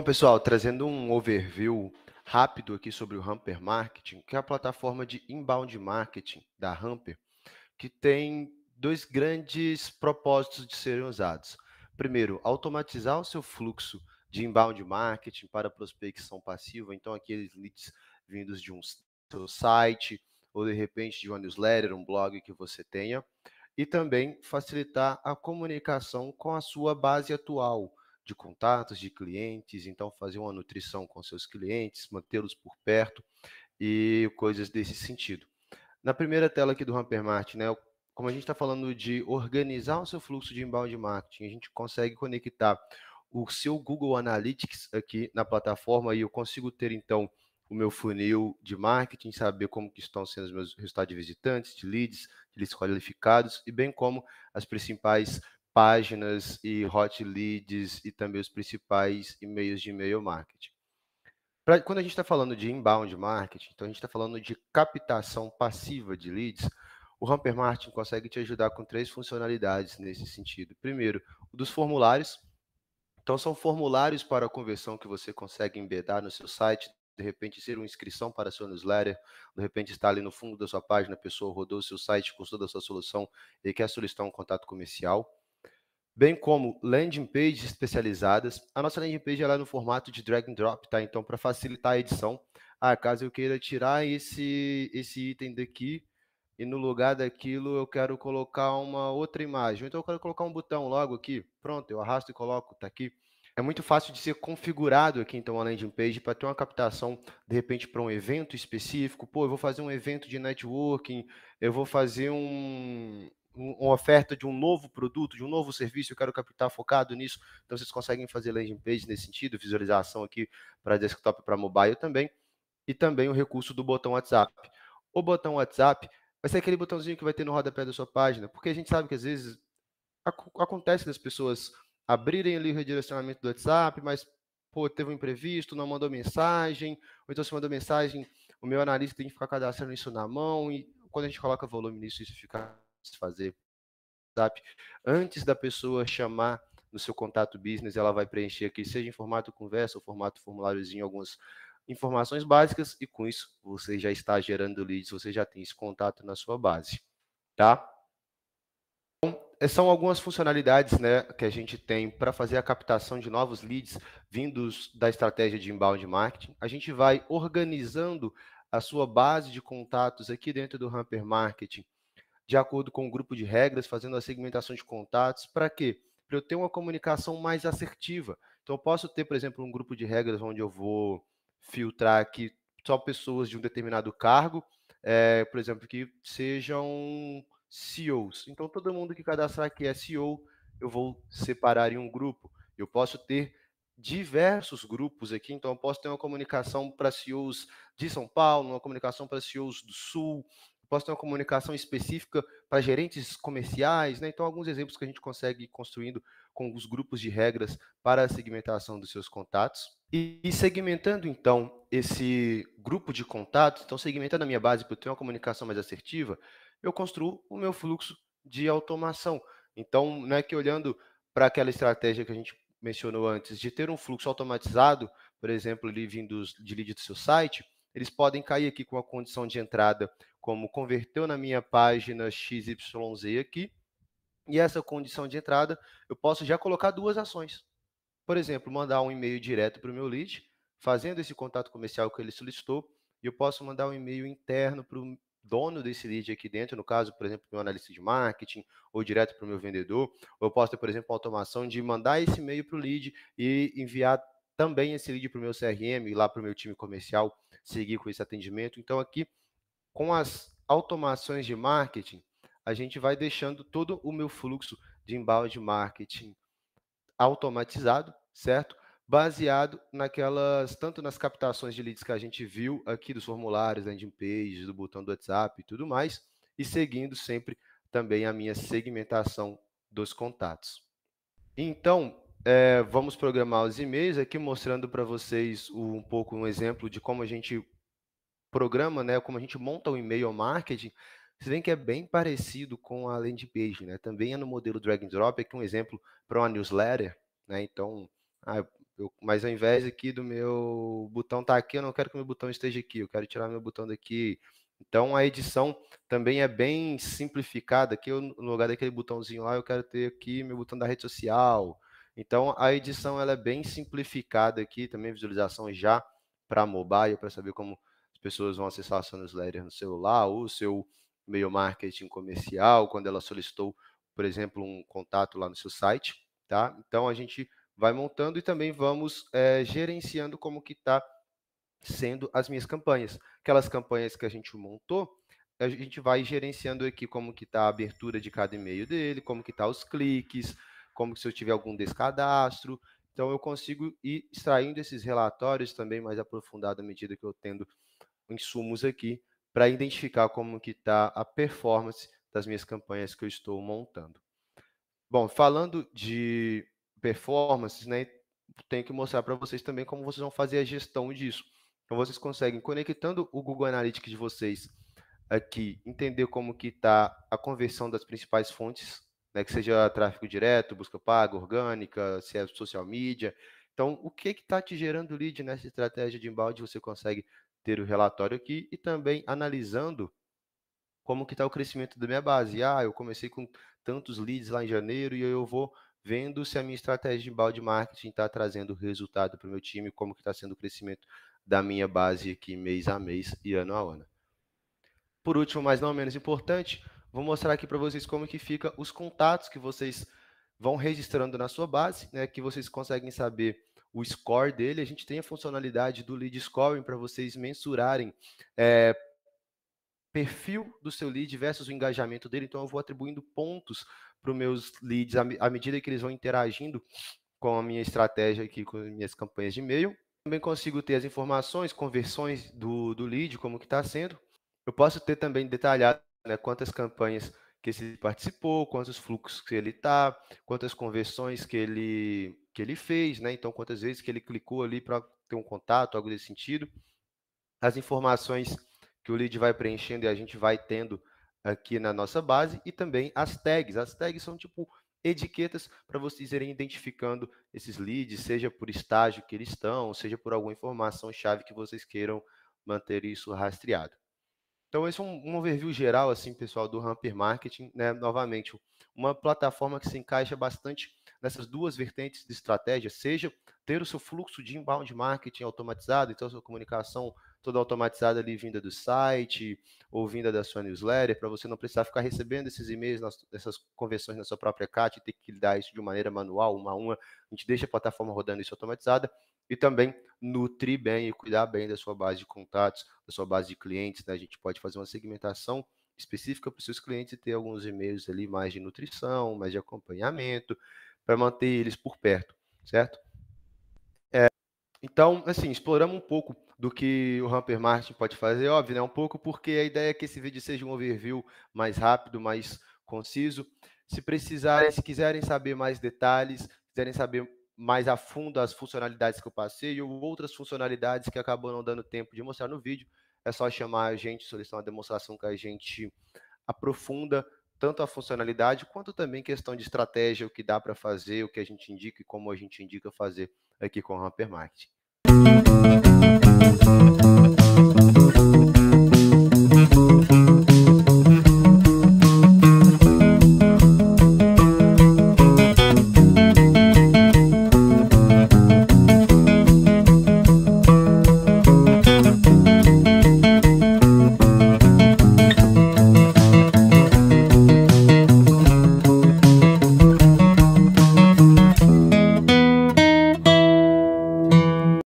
Bom, então, pessoal, trazendo um overview rápido aqui sobre o Hamper Marketing, que é a plataforma de inbound marketing da Hamper, que tem dois grandes propósitos de serem usados. Primeiro, automatizar o seu fluxo de inbound marketing para prospecção passiva, então aqueles leads vindos de um seu site ou de repente de uma newsletter, um blog que você tenha, e também facilitar a comunicação com a sua base atual de contatos, de clientes, então fazer uma nutrição com seus clientes, mantê-los por perto e coisas desse sentido. Na primeira tela aqui do Ramper Martin, né, como a gente está falando de organizar o seu fluxo de inbound marketing, a gente consegue conectar o seu Google Analytics aqui na plataforma e eu consigo ter então o meu funil de marketing, saber como que estão sendo os meus resultados de visitantes, de leads, de leads qualificados e bem como as principais páginas e hot leads e também os principais e-mails de e-mail marketing. Pra, quando a gente está falando de inbound marketing, então a gente está falando de captação passiva de leads, o Ramper Martin consegue te ajudar com três funcionalidades nesse sentido. Primeiro, o dos formulários. Então, são formulários para conversão que você consegue embedar no seu site, de repente ser uma inscrição para seu newsletter, de repente está ali no fundo da sua página, a pessoa rodou o seu site, gostou da sua solução e quer solicitar um contato comercial bem como landing pages especializadas. A nossa landing page ela é no formato de drag and drop, tá? Então, para facilitar a edição, ah, caso eu queira tirar esse, esse item daqui e no lugar daquilo eu quero colocar uma outra imagem. Então, eu quero colocar um botão logo aqui. Pronto, eu arrasto e coloco, tá aqui. É muito fácil de ser configurado aqui, então, a landing page para ter uma captação, de repente, para um evento específico. Pô, eu vou fazer um evento de networking, eu vou fazer um, uma oferta de um novo produto, de um novo serviço, eu quero capital tá focado nisso. Então vocês conseguem fazer landing page nesse sentido, visualização aqui para desktop, para mobile também, e também o recurso do botão WhatsApp. O botão WhatsApp vai ser aquele botãozinho que vai ter no rodapé da sua página, porque a gente sabe que às vezes ac acontece das pessoas abrirem ali o redirecionamento do WhatsApp, mas pô, teve um imprevisto, não mandou mensagem, ou então se mandou mensagem, o meu analista tem que ficar cadastrando isso na mão, e quando a gente coloca volume nisso, isso fica fazer WhatsApp. Antes da pessoa chamar no seu contato business, ela vai preencher aqui, seja em formato conversa ou formato formuláriozinho, algumas informações básicas, e com isso você já está gerando leads, você já tem esse contato na sua base, tá? Então, são algumas funcionalidades né, que a gente tem para fazer a captação de novos leads vindos da estratégia de inbound marketing. A gente vai organizando a sua base de contatos aqui dentro do Hamper Marketing de acordo com o um grupo de regras, fazendo a segmentação de contatos. Para quê? Para eu ter uma comunicação mais assertiva. Então, eu posso ter, por exemplo, um grupo de regras onde eu vou filtrar aqui só pessoas de um determinado cargo, é, por exemplo, que sejam CEOs. Então, todo mundo que cadastrar aqui é CEO, eu vou separar em um grupo. Eu posso ter diversos grupos aqui, então eu posso ter uma comunicação para CEOs de São Paulo, uma comunicação para CEOs do Sul, posso ter uma comunicação específica para gerentes comerciais, né? Então, alguns exemplos que a gente consegue ir construindo com os grupos de regras para a segmentação dos seus contatos. E, segmentando, então, esse grupo de contatos, então, segmentando a minha base para eu ter uma comunicação mais assertiva, eu construo o meu fluxo de automação. Então, não é que olhando para aquela estratégia que a gente mencionou antes, de ter um fluxo automatizado, por exemplo, ali vindo de lead do seu site, eles podem cair aqui com a condição de entrada como converteu na minha página XYZ aqui, e essa condição de entrada, eu posso já colocar duas ações. Por exemplo, mandar um e-mail direto para o meu lead, fazendo esse contato comercial que ele solicitou, e eu posso mandar um e-mail interno para o dono desse lead aqui dentro, no caso, por exemplo, meu analista de marketing, ou direto para o meu vendedor, ou eu posso ter, por exemplo, uma automação de mandar esse e-mail para o lead e enviar também esse lead para o meu CRM, lá para o meu time comercial, seguir com esse atendimento. Então, aqui com as automações de marketing, a gente vai deixando todo o meu fluxo de embalde marketing automatizado, certo? Baseado naquelas, tanto nas captações de leads que a gente viu aqui dos formulários, da landing page, do botão do WhatsApp e tudo mais, e seguindo sempre também a minha segmentação dos contatos. Então, é, vamos programar os e-mails aqui mostrando para vocês um pouco um exemplo de como a gente programa, né, como a gente monta o um e-mail marketing, se bem que é bem parecido com a landing page, né? Também é no modelo drag and drop, aqui um exemplo para uma newsletter, né? Então, ah, eu, mas ao invés aqui do meu botão estar tá aqui, eu não quero que meu botão esteja aqui, eu quero tirar meu botão daqui. Então a edição também é bem simplificada. Aqui eu, no lugar daquele botãozinho lá, eu quero ter aqui meu botão da rede social. Então a edição ela é bem simplificada aqui, também visualização já para mobile, para saber como pessoas vão acessar a sua newsletter no celular ou o seu meio marketing comercial, quando ela solicitou, por exemplo, um contato lá no seu site, tá? Então a gente vai montando e também vamos é, gerenciando como que está sendo as minhas campanhas. Aquelas campanhas que a gente montou, a gente vai gerenciando aqui como que está a abertura de cada e-mail dele, como que está os cliques, como que se eu tiver algum descadastro. Então eu consigo ir extraindo esses relatórios também mais aprofundado à medida que eu tendo insumos aqui para identificar como que está a performance das minhas campanhas que eu estou montando. Bom, falando de performance, né, tenho que mostrar para vocês também como vocês vão fazer a gestão disso. Então, vocês conseguem, conectando o Google Analytics de vocês aqui, entender como que está a conversão das principais fontes, né, que seja tráfego direto, busca paga, orgânica, se é social media. Então, o que está te gerando lead nessa estratégia de embalde, você consegue ter o relatório aqui e também analisando como que está o crescimento da minha base. Ah, eu comecei com tantos leads lá em janeiro e eu vou vendo se a minha estratégia de balde marketing está trazendo resultado para o meu time, como que está sendo o crescimento da minha base aqui mês a mês e ano a ano. Por último, mas não menos importante, vou mostrar aqui para vocês como que fica os contatos que vocês vão registrando na sua base, né, que vocês conseguem saber o score dele, a gente tem a funcionalidade do lead scoring para vocês mensurarem é, perfil do seu lead versus o engajamento dele. Então, eu vou atribuindo pontos para os meus leads à, medida que eles vão interagindo com a minha estratégia aqui, com as minhas campanhas de e-mail. Também consigo ter as informações, conversões do, do lead, como que está sendo. Eu posso ter também detalhado né, quantas campanhas que ele participou, quantos fluxos que ele está, quantas conversões que ele que ele fez, né? Então, quantas vezes que ele clicou ali para ter um contato, algo desse sentido. As informações que o lead vai preenchendo e a gente vai tendo aqui na nossa base e também as tags. As tags são tipo etiquetas para vocês irem identificando esses leads, seja por estágio que eles estão, seja por alguma informação chave que vocês queiram manter isso rastreado. Então esse é um, um overview geral assim, pessoal, do Hamper Marketing, né? Novamente, uma plataforma que se encaixa bastante nessas duas vertentes de estratégia, seja ter o seu fluxo de inbound marketing automatizado, então a sua comunicação toda automatizada ali vinda do site ou vinda da sua newsletter, para você não precisar ficar recebendo esses e-mails, essas conversões na sua própria CAT e ter que lidar isso de maneira manual, uma a uma. A gente deixa a plataforma rodando isso automatizada e também nutrir bem e cuidar bem da sua base de contatos, da sua base de clientes. Né? A gente pode fazer uma segmentação específica para os seus clientes e ter alguns e-mails ali mais de nutrição, mais de acompanhamento para manter eles por perto, certo? É, então, assim, exploramos um pouco do que o Ramper Martin pode fazer, óbvio, né? Um pouco porque a ideia é que esse vídeo seja um overview mais rápido, mais conciso. Se precisarem, se quiserem saber mais detalhes, quiserem saber mais a fundo as funcionalidades que eu passei ou outras funcionalidades que acabou não dando tempo de mostrar no vídeo, é só chamar a gente, solicitar uma demonstração que a gente aprofunda tanto a funcionalidade quanto também questão de estratégia, o que dá para fazer, o que a gente indica e como a gente indica fazer aqui com o Hamper Marketing.